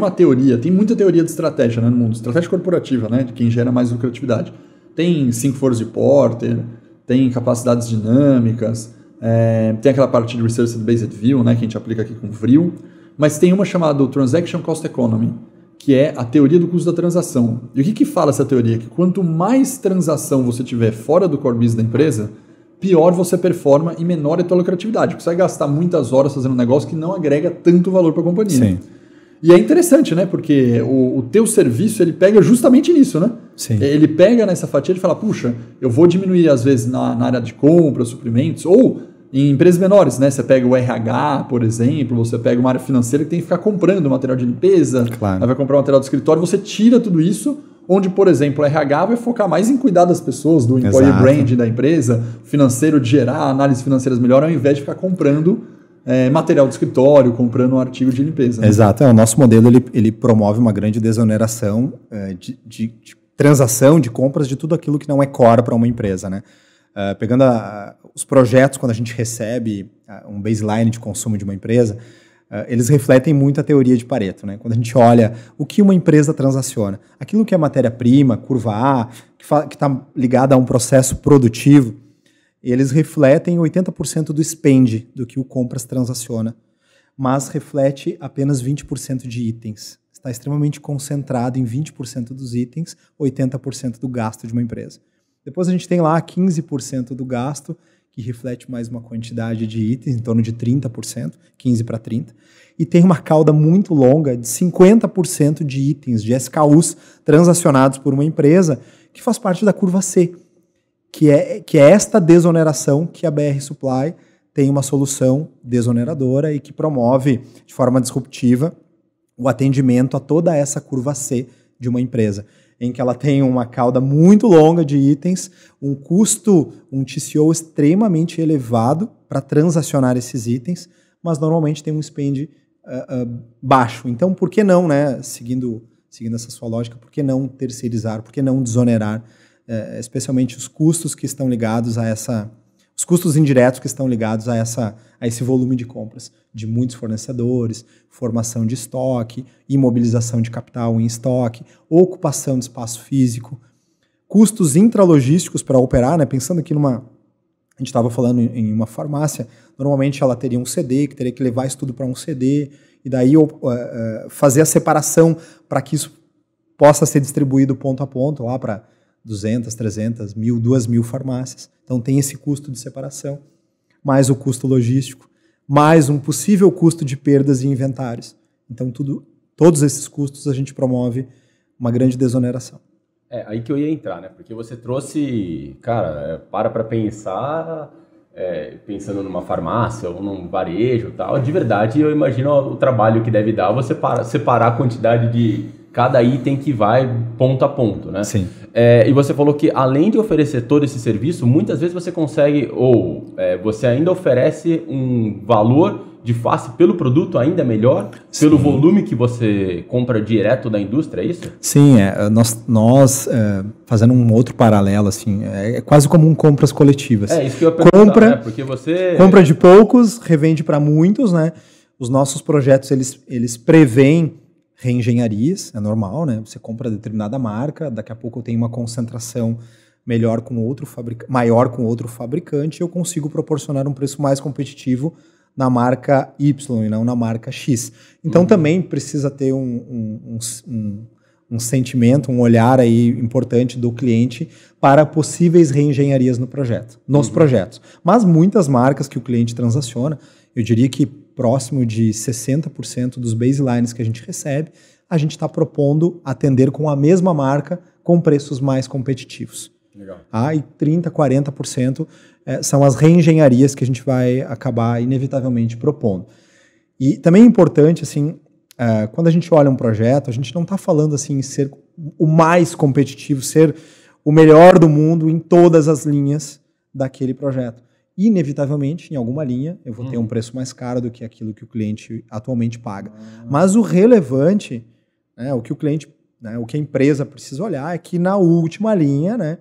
uma teoria, tem muita teoria de estratégia né, no mundo, estratégia corporativa, né, de quem gera mais lucratividade. Tem cinco forças de Porter, tem capacidades dinâmicas, é, tem aquela parte de Research Based View, né, que a gente aplica aqui com Vril, mas tem uma chamada Transaction Cost Economy, que é a teoria do custo da transação. E o que, que fala essa teoria? Que quanto mais transação você tiver fora do core business da empresa, pior você performa e menor é a tua lucratividade, porque você vai gastar muitas horas fazendo um negócio que não agrega tanto valor para a companhia. Sim. E é interessante, né? Porque o, o teu serviço ele pega justamente nisso, né? Sim. Ele pega nessa fatia e fala, puxa, eu vou diminuir às vezes na, na área de compra, suprimentos, ou em empresas menores, né? Você pega o RH, por exemplo, você pega uma área financeira que tem que ficar comprando material de limpeza, claro. vai comprar material de escritório, você tira tudo isso, onde, por exemplo, o RH vai focar mais em cuidar das pessoas, do employee Exato. brand da empresa, financeiro de gerar análises financeiras melhor, ao invés de ficar comprando é, material de escritório, comprando um artigo de limpeza. Né? Exato. É, o nosso modelo ele, ele promove uma grande desoneração é, de, de, de, transação, de compras, de tudo aquilo que não é core para uma empresa. Né? Uh, pegando a, os projetos, quando a gente recebe um baseline de consumo de uma empresa, uh, eles refletem muito a teoria de Pareto. Né? Quando a gente olha o que uma empresa transaciona, aquilo que é matéria-prima, curva A, que está ligada a um processo produtivo, eles refletem 80% do spend do que o compras transaciona, mas reflete apenas 20% de itens. Está extremamente concentrado em 20% dos itens, 80% do gasto de uma empresa. Depois a gente tem lá 15% do gasto, que reflete mais uma quantidade de itens, em torno de 30%, 15 para 30, e tem uma cauda muito longa de 50% de itens, de SKUs transacionados por uma empresa, que faz parte da curva C que é, que é esta desoneração que a BR Supply tem uma solução desoneradora e que promove de forma disruptiva o atendimento a toda essa curva C de uma empresa, em que ela tem uma cauda muito longa de itens, um custo, um TCO extremamente elevado para transacionar esses itens, mas normalmente tem um spend uh, uh, baixo. Então, por que não, né? Seguindo, seguindo essa sua lógica, por que não terceirizar, por que não desonerar é, especialmente os custos que estão ligados a essa, os custos indiretos que estão ligados a, essa, a esse volume de compras de muitos fornecedores, formação de estoque, imobilização de capital em estoque, ocupação de espaço físico, custos intralogísticos para operar, né? Pensando aqui numa a gente estava falando em uma farmácia, normalmente ela teria um CD, que teria que levar isso tudo para um CD, e daí uh, uh, fazer a separação para que isso possa ser distribuído ponto a ponto lá para 200, 300, mil, duas mil farmácias. Então tem esse custo de separação, mais o custo logístico, mais um possível custo de perdas e inventários. Então tudo, todos esses custos a gente promove uma grande desoneração. É aí que eu ia entrar, né? Porque você trouxe, cara, é, para para pensar, é, pensando numa farmácia ou num varejo, tal. De verdade, eu imagino o trabalho que deve dar você para separar a quantidade de cada item que vai ponto a ponto, né? Sim. É, e você falou que além de oferecer todo esse serviço, muitas vezes você consegue, ou é, você ainda oferece um valor de face pelo produto ainda melhor, Sim. pelo volume que você compra direto da indústria, é isso? Sim, é, nós, nós é, fazendo um outro paralelo, assim, é, é, quase como um compras coletivas. É, isso que eu ia compra, né? Porque você... Compra de poucos, revende para muitos, né? Os nossos projetos, eles, eles preveem reengenharias, é normal, né? Você compra determinada marca, daqui a pouco eu tenho uma concentração melhor com outro fabricante, maior com outro fabricante, eu consigo proporcionar um preço mais competitivo na marca Y e não na marca X. Então uhum. também precisa ter um, um, um, um, sentimento, um olhar aí importante do cliente para possíveis reengenharias no projeto, nos uhum. projetos. Mas muitas marcas que o cliente transaciona, eu diria que próximo de 60% dos baselines que a gente recebe, a gente está propondo atender com a mesma marca com preços mais competitivos. Legal. Ah, e 30%, 40% eh, são as reengenharias que a gente vai acabar inevitavelmente propondo. E também é importante, assim, eh, quando a gente olha um projeto, a gente não está falando assim em ser o mais competitivo, ser o melhor do mundo em todas as linhas daquele projeto inevitavelmente, em alguma linha, eu vou hum. ter um uhum. preço mais caro do que aquilo que o cliente atualmente paga. Ah. Mas o relevante, né, o que o cliente, né, o que a empresa precisa olhar é que na última linha, né,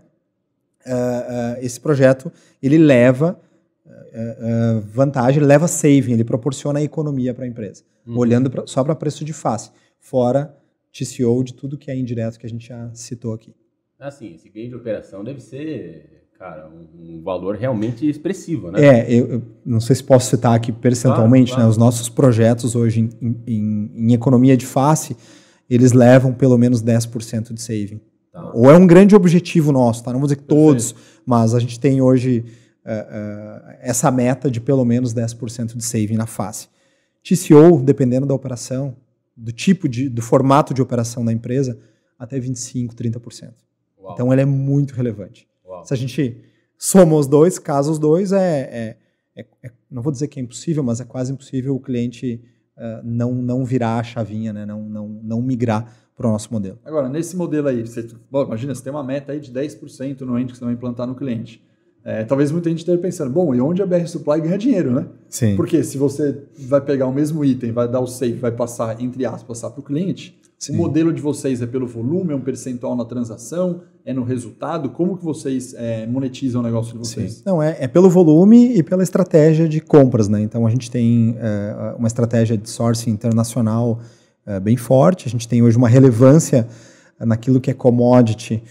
uh, uh, esse projeto ele leva eh, vantagem, leva saving, ele proporciona economia para a empresa, uhum. olhando pra, só para preço de face, fora TCO de tudo que é indireto que a gente já citou aqui. Assim, esse ganho de operação deve ser cara, um, valor realmente expressivo, né? É, eu, eu não sei se posso citar aqui percentualmente, né, claro, claro. né? Os nossos projetos hoje em, em, em, economia de face, eles levam pelo menos 10% de saving. Tá. Ou é um grande objetivo nosso, tá? Não vou dizer que todos, mas a gente tem hoje uh, uh, essa meta de pelo menos 10% de saving na face. TCO, dependendo da operação, do tipo de, do formato de operação da empresa, até 25, 30%. Uau. Então ela é muito relevante. Se a gente soma os dois, casa os dois, é, é, é, é, não vou dizer que é impossível, mas é quase impossível o cliente uh, não, não virar a chavinha, né? não, não, não migrar para o nosso modelo. Agora, nesse modelo aí, você, bom, imagina, você tem uma meta aí de 10% no ente que você vai implantar no cliente. É, talvez muita gente esteja pensando, bom, e onde a BR Supply ganha dinheiro, né? Sim. Porque se você vai pegar o mesmo item, vai dar o safe, vai passar, entre aspas, passar para o cliente, o modelo de vocês é pelo volume, é um percentual na transação, é no resultado? Como que vocês é, monetizam o negócio de vocês? Sim. Não, é, é, pelo volume e pela estratégia de compras, né? Então a gente tem é, uma estratégia de sourcing internacional é, bem forte, a gente tem hoje uma relevância naquilo que é commodity,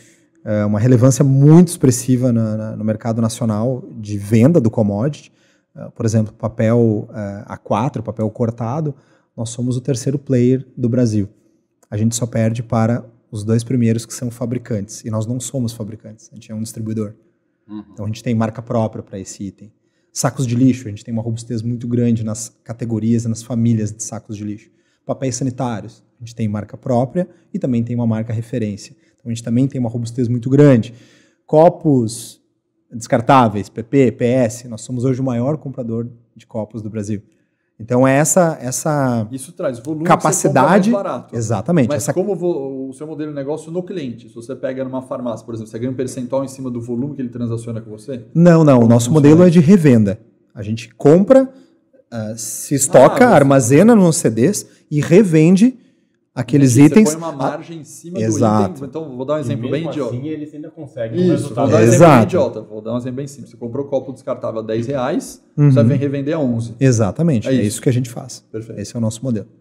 é, uma relevância muito expressiva na, na, no mercado nacional de venda do commodity. É, por exemplo, papel A4, papel cortado, nós somos o terceiro player do Brasil a gente só perde para os dois primeiros que são fabricantes. E nós não somos fabricantes, a gente é um distribuidor. Uhum. Então a gente tem marca própria para esse item. Sacos de lixo, a gente tem uma robustez muito grande nas categorias, nas famílias de sacos de lixo. Papéis sanitários, a gente tem marca própria e também tem uma marca referência. Então a gente também tem uma robustez muito grande. Copos descartáveis, PP, PS, nós somos hoje o maior comprador de copos do Brasil. Então é essa essa isso traz volume capacidade mais barato. exatamente. Mas essa... como o seu modelo de negócio no cliente, se você pega numa farmácia, por exemplo, você ganha um percentual em cima do volume que ele transaciona com você? Não, não. o nosso modelo é de revenda. A gente compra, uh, se estoca, ah, armazena nos CDs e revende aqueles você itens. Você põe uma margem em cima Exato. do item. Então, vou dar um exemplo bem idiota. Assim, eles ainda conseguem. Isso, um resultado. vou dar um exemplo idiota. Vou dar um exemplo bem simples. Você comprou um copo descartável a 10 reais, uhum. você vem revender a 11. Exatamente. É, é isso. que a gente faz. Perfeito. Esse é o nosso modelo.